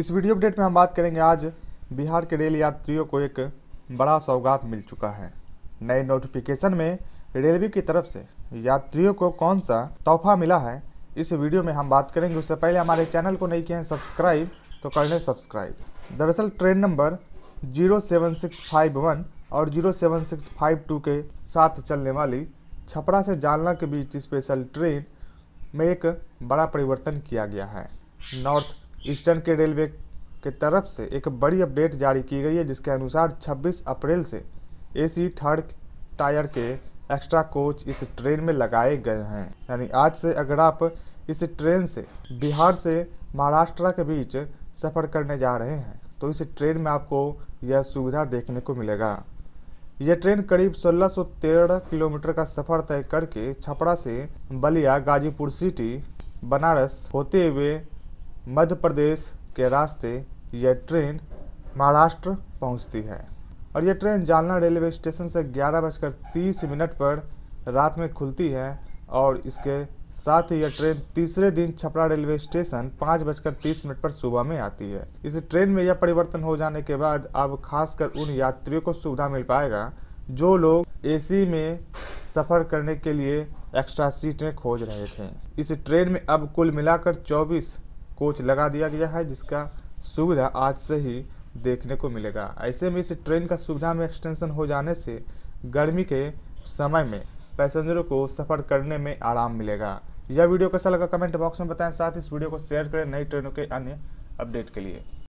इस video update में हम बात करेंगे आज बिहार के रेल यात्रियों को एक बड़ा सौगात मिल चुका है नए नोटिफिकेशन में रेलवे की तरफ से यात्रियों को कौन सा तोहफा मिला है इस वीडियो में हम बात करेंगे उससे पहले हमारे चैनल को नहीं किए हैं सब्सक्राइब तो कर लें सब्सक्राइब दरअसल ट्रेन नंबर जीरो और जीरो के साथ चलने वाली छपरा से जालना के बीच स्पेशल ट्रेन में एक बड़ा परिवर्तन किया गया है नॉर्थ ईस्टर्न के रेलवे के तरफ से एक बड़ी अपडेट जारी की गई है जिसके अनुसार 26 अप्रैल से एसी थर्ड टायर के एक्स्ट्रा कोच इस ट्रेन में लगाए गए हैं यानी आज से अगर आप इस ट्रेन से बिहार से महाराष्ट्र के बीच सफ़र करने जा रहे हैं तो इस ट्रेन में आपको यह सुविधा देखने को मिलेगा यह ट्रेन करीब 1613 किलोमीटर का सफ़र तय करके छपरा से बलिया गाजीपुर सिटी बनारस होते हुए मध्य प्रदेश के रास्ते यह ट्रेन महाराष्ट्र पहुंचती है और यह ट्रेन जालना रेलवे स्टेशन से ग्यारह बजकर तीस मिनट पर रात में खुलती है और इसके साथ ही यह ट्रेन तीसरे दिन छपरा रेलवे स्टेशन पाँच बजकर तीस मिनट पर सुबह में आती है इस ट्रेन में यह परिवर्तन हो जाने के बाद अब खासकर उन यात्रियों को सुविधा मिल पाएगा जो लोग एसी में सफ़र करने के लिए एक्स्ट्रा सीटें खोज रहे थे इस ट्रेन में अब कुल मिलाकर 24 कोच लगा दिया गया है जिसका सुविधा आज से ही देखने को मिलेगा ऐसे में इस ट्रेन का सुविधा में एक्सटेंशन हो जाने से गर्मी के समय में पैसेंजरों को सफ़र करने में आराम मिलेगा यह वीडियो कैसा लगा कमेंट बॉक्स में बताएं साथ इस वीडियो को शेयर करें नई ट्रेनों के अन्य अपडेट के लिए